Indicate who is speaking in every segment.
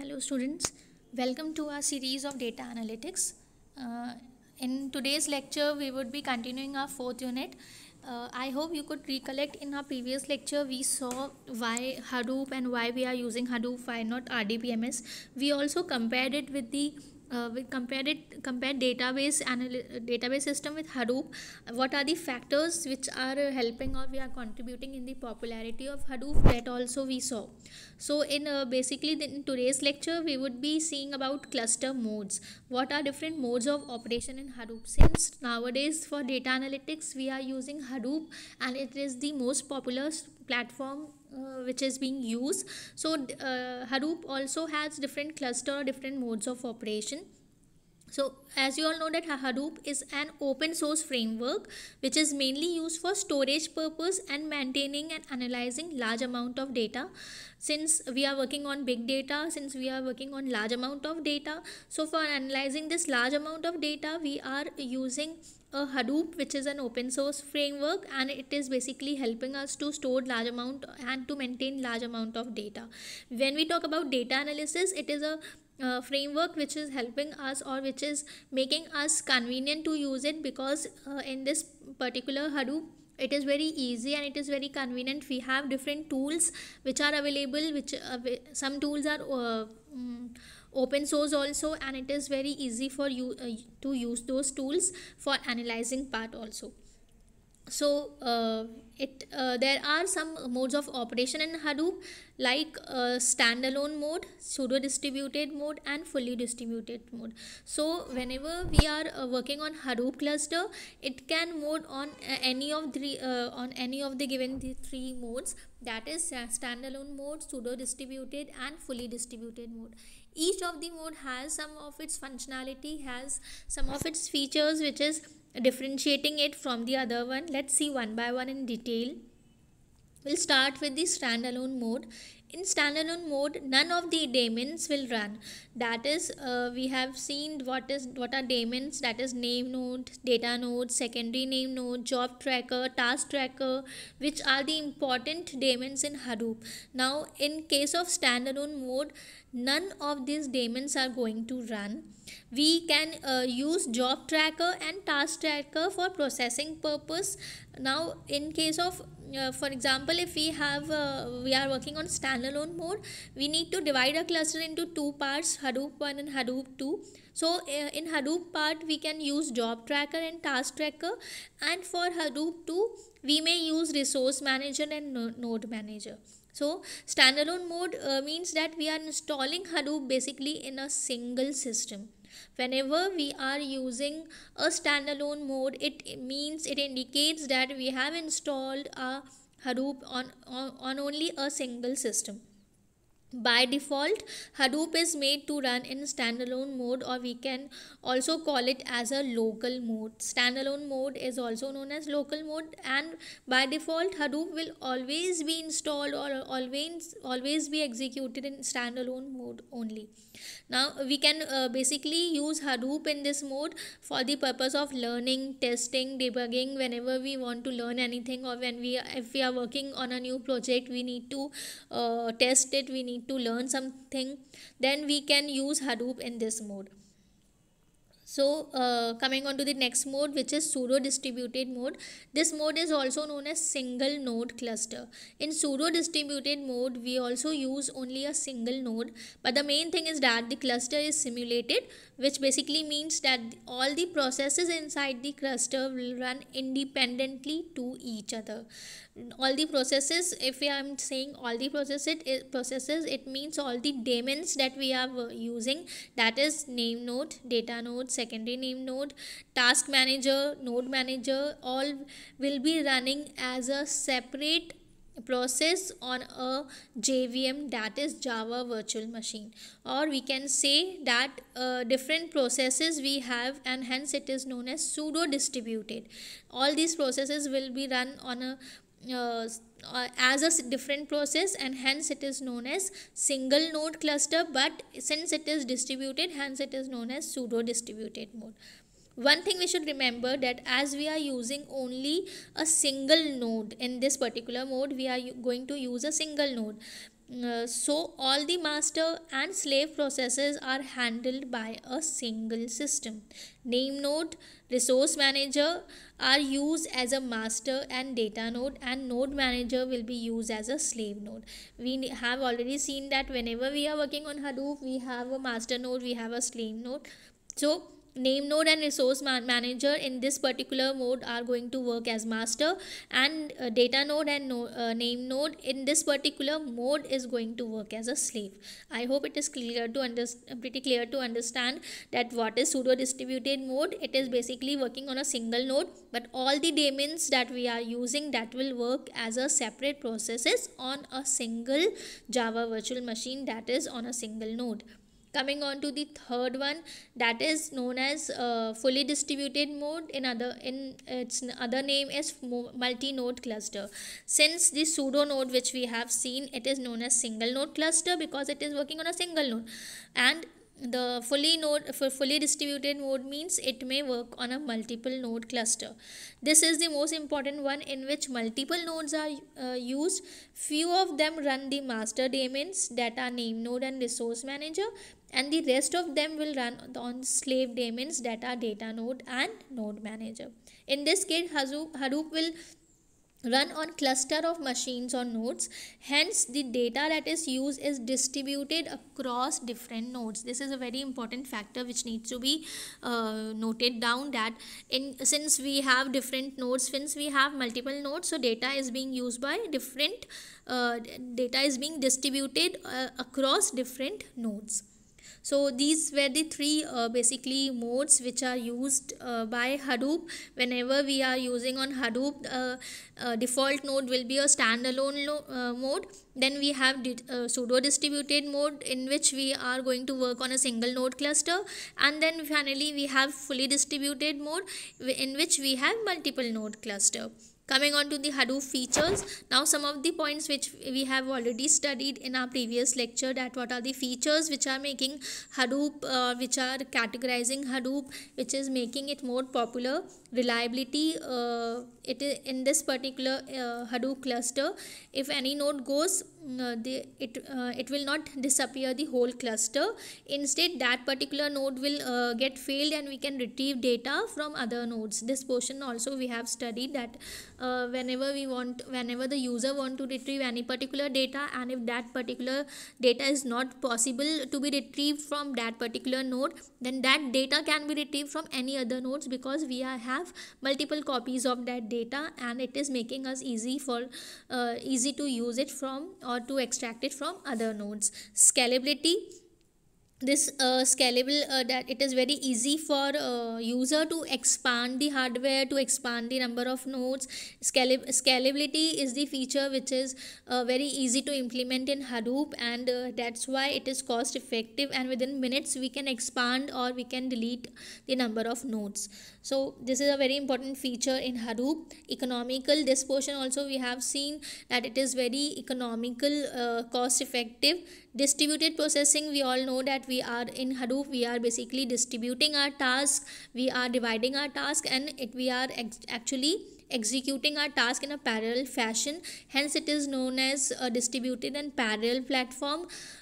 Speaker 1: Hello students, welcome to our series of data analytics. Uh, in today's lecture, we would be continuing our fourth unit. Uh, I hope you could recollect in our previous lecture, we saw why Hadoop and why we are using Hadoop, why not RDBMS. We also compared it with the uh, we compared it Compare database anal- database system with hadoop what are the factors which are helping or we are contributing in the popularity of hadoop that also we saw so in uh, basically in today's lecture we would be seeing about cluster modes what are different modes of operation in hadoop since nowadays for data analytics we are using hadoop and it is the most popular platform uh, which is being used so uh, hadoop also has different cluster different modes of operation so as you all know that hadoop is an open source framework which is mainly used for storage purpose and maintaining and analyzing large amount of data since we are working on big data since we are working on large amount of data so for analyzing this large amount of data we are using a Hadoop which is an open source framework and it is basically helping us to store large amount and to maintain large amount of data. When we talk about data analysis it is a uh, framework which is helping us or which is making us convenient to use it because uh, in this particular Hadoop it is very easy and it is very convenient we have different tools which are available which uh, some tools are uh, mm, open source also and it is very easy for you uh, to use those tools for analyzing part also so uh, it uh, there are some modes of operation in hadoop like uh, standalone mode pseudo distributed mode and fully distributed mode so whenever we are uh, working on hadoop cluster it can mode on uh, any of the uh, on any of the given the three modes that is standalone mode pseudo distributed and fully distributed mode each of the mode has some of its functionality has some of its features which is differentiating it from the other one let's see one by one in detail We'll start with the standalone mode. In standalone mode, none of the daemons will run. That is, uh, we have seen what is what are daemons. That is name node, data node, secondary name node, job tracker, task tracker, which are the important daemons in Hadoop. Now, in case of standalone mode, none of these daemons are going to run. We can uh, use job tracker and task tracker for processing purpose. Now, in case of uh, for example if we have uh, we are working on standalone mode we need to divide a cluster into two parts hadoop 1 and hadoop 2 so uh, in hadoop part we can use job tracker and task tracker and for hadoop 2 we may use resource manager and no node manager so standalone mode uh, means that we are installing hadoop basically in a single system whenever we are using a standalone mode it means it indicates that we have installed a hadoop on, on, on only a single system by default, Hadoop is made to run in standalone mode or we can also call it as a local mode. Standalone mode is also known as local mode and by default Hadoop will always be installed or always always be executed in standalone mode only. Now we can uh, basically use Hadoop in this mode for the purpose of learning, testing, debugging whenever we want to learn anything or when we if we are working on a new project we need to uh, test it we need need to learn something then we can use hadoop in this mode so uh, coming on to the next mode which is pseudo distributed mode. This mode is also known as single node cluster. In pseudo distributed mode we also use only a single node but the main thing is that the cluster is simulated which basically means that all the processes inside the cluster will run independently to each other. All the processes if I am saying all the processes it, processes it means all the daemons that we are using that is name node, data node, secondary name node task manager node manager all will be running as a separate process on a JVM that is Java Virtual Machine or we can say that uh, different processes we have and hence it is known as pseudo distributed all these processes will be run on a uh, uh, as a different process and hence it is known as single node cluster but since it is distributed hence it is known as pseudo distributed mode one thing we should remember that as we are using only a single node in this particular mode we are going to use a single node uh, so all the master and slave processes are handled by a single system name node resource manager are used as a master and data node and node manager will be used as a slave node we have already seen that whenever we are working on hadoop we have a master node we have a slave node so name node and resource man manager in this particular mode are going to work as master and uh, data node and no, uh, name node in this particular mode is going to work as a slave i hope it is clear to understand pretty clear to understand that what is pseudo distributed mode it is basically working on a single node but all the daemons that we are using that will work as a separate processes on a single java virtual machine that is on a single node coming on to the third one that is known as uh, fully distributed mode in other in its other name is multi-node cluster since the pseudo node which we have seen it is known as single node cluster because it is working on a single node and the fully node for fully distributed node means it may work on a multiple node cluster this is the most important one in which multiple nodes are uh, used few of them run the master daemons data name node and resource manager and the rest of them will run on slave daemons data data node and node manager in this case hadoop, hadoop will run on cluster of machines or nodes hence the data that is used is distributed across different nodes this is a very important factor which needs to be uh, noted down that in since we have different nodes since we have multiple nodes so data is being used by different uh, data is being distributed uh, across different nodes so these were the three uh, basically modes which are used uh, by Hadoop. Whenever we are using on Hadoop, uh, uh default node will be a standalone uh, mode. Then we have pseudo uh, distributed mode in which we are going to work on a single node cluster. And then finally we have fully distributed mode in which we have multiple node cluster. Coming on to the Hadoop features. Now some of the points which we have already studied in our previous lecture that what are the features which are making Hadoop, uh, which are categorizing Hadoop, which is making it more popular. Reliability, uh, it is in this particular uh, Hadoop cluster. If any node goes uh, the, it, uh, it will not disappear the whole cluster. Instead, that particular node will uh, get failed and we can retrieve data from other nodes. This portion also we have studied that whenever we want, whenever the user want to retrieve any particular data and if that particular data is not possible to be retrieved from that particular node, then that data can be retrieved from any other nodes because we are, have multiple copies of that data and it is making us easy for uh, easy to use it from or to extract it from other nodes. Scalability this uh, scalable uh, that it is very easy for uh, user to expand the hardware to expand the number of nodes Scalab scalability is the feature which is uh, very easy to implement in hadoop and uh, that's why it is cost effective and within minutes we can expand or we can delete the number of nodes so this is a very important feature in hadoop economical this portion also we have seen that it is very economical uh, cost effective distributed processing we all know that we are in hadoop we are basically distributing our task we are dividing our task and it we are ex actually executing our task in a parallel fashion hence it is known as a distributed and parallel platform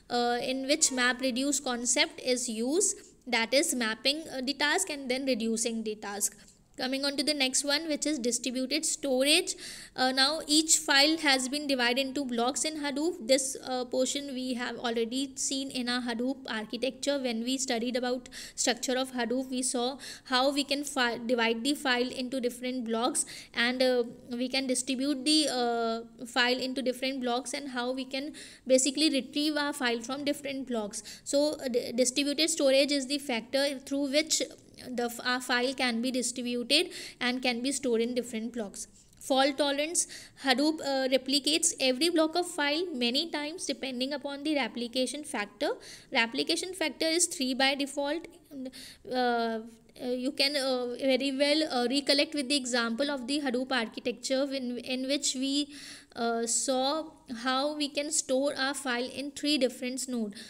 Speaker 1: uh, in which MapReduce concept is used that is mapping uh, the task and then reducing the task Coming on to the next one which is distributed storage. Uh, now each file has been divided into blocks in Hadoop. This uh, portion we have already seen in our Hadoop architecture. When we studied about structure of Hadoop we saw how we can divide the file into different blocks and uh, we can distribute the uh, file into different blocks and how we can basically retrieve our file from different blocks. So uh, distributed storage is the factor through which the our file can be distributed and can be stored in different blocks fault tolerance hadoop uh, replicates every block of file many times depending upon the replication factor replication factor is 3 by default uh, uh, you can uh, very well uh, recollect with the example of the hadoop architecture in, in which we uh, saw how we can store our file in three different nodes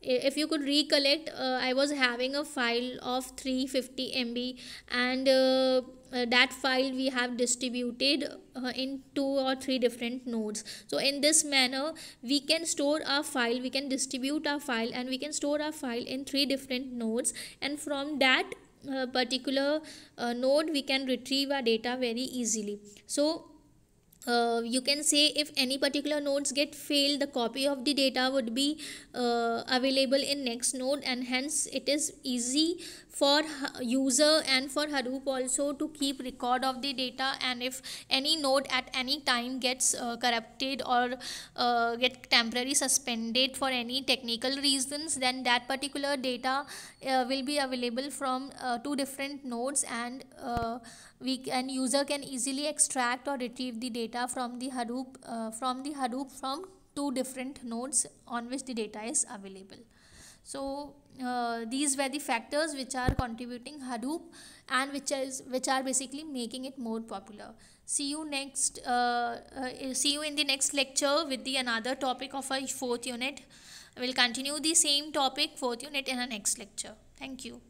Speaker 1: if you could recollect uh, i was having a file of 350 mb and uh, uh, that file we have distributed uh, in two or three different nodes so in this manner we can store our file we can distribute our file and we can store our file in three different nodes and from that uh, particular uh, node we can retrieve our data very easily so uh, you can say if any particular nodes get failed the copy of the data would be uh, available in next node and hence it is easy for user and for Hadoop also to keep record of the data and if any node at any time gets uh, corrupted or uh, get temporarily suspended for any technical reasons then that particular data uh, will be available from uh, two different nodes and uh, we can user can easily extract or retrieve the data from the Hadoop uh, from the Hadoop from two different nodes on which the data is available. So uh, these were the factors which are contributing Hadoop and which is which are basically making it more popular. See you next. Uh, uh eh, see you in the next lecture with the another topic of our fourth unit. We'll continue the same topic fourth unit in our next lecture. Thank you.